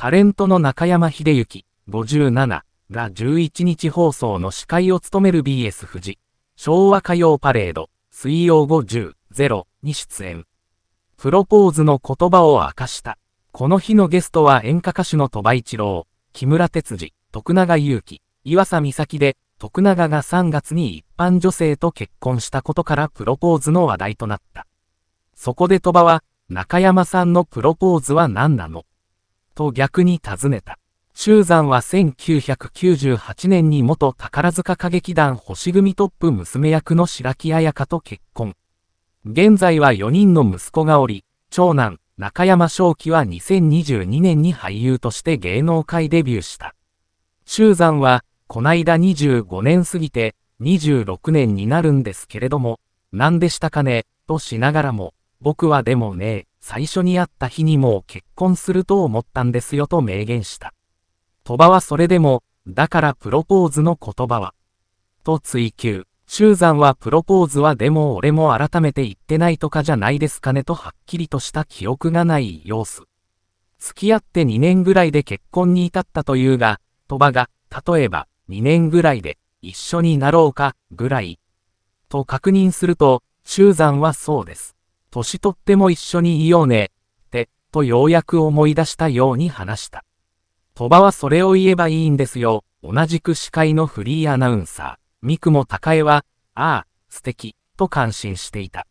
タレントの中山秀幸、57が11日放送の司会を務める BS 富士、昭和歌謡パレード、水曜5 10、0に出演。プロポーズの言葉を明かした。この日のゲストは演歌歌手の鳥羽一郎、木村哲司、徳永祐希、岩佐美咲で、徳永が3月に一般女性と結婚したことからプロポーズの話題となった。そこで鳥羽は、中山さんのプロポーズは何なのと逆に尋ねた。中山は1998年に元宝塚歌劇団星組トップ娘役の白木彩香と結婚。現在は4人の息子がおり、長男、中山正輝は2022年に俳優として芸能界デビューした。中山は、こないだ25年過ぎて、26年になるんですけれども、何でしたかね、としながらも、僕はでもね最初に会った日にもう結婚すると思ったんですよと明言した。鳥羽はそれでも、だからプロポーズの言葉は、と追求。中山はプロポーズはでも俺も改めて言ってないとかじゃないですかねとはっきりとした記憶がない様子。付き合って2年ぐらいで結婚に至ったというが、鳥羽が、例えば、2年ぐらいで、一緒になろうか、ぐらい。と確認すると、中山はそうです。年取っても一緒にいようね、って、とようやく思い出したように話した。鳥羽はそれを言えばいいんですよ。同じく司会のフリーアナウンサー、三雲高江は、ああ、素敵、と感心していた。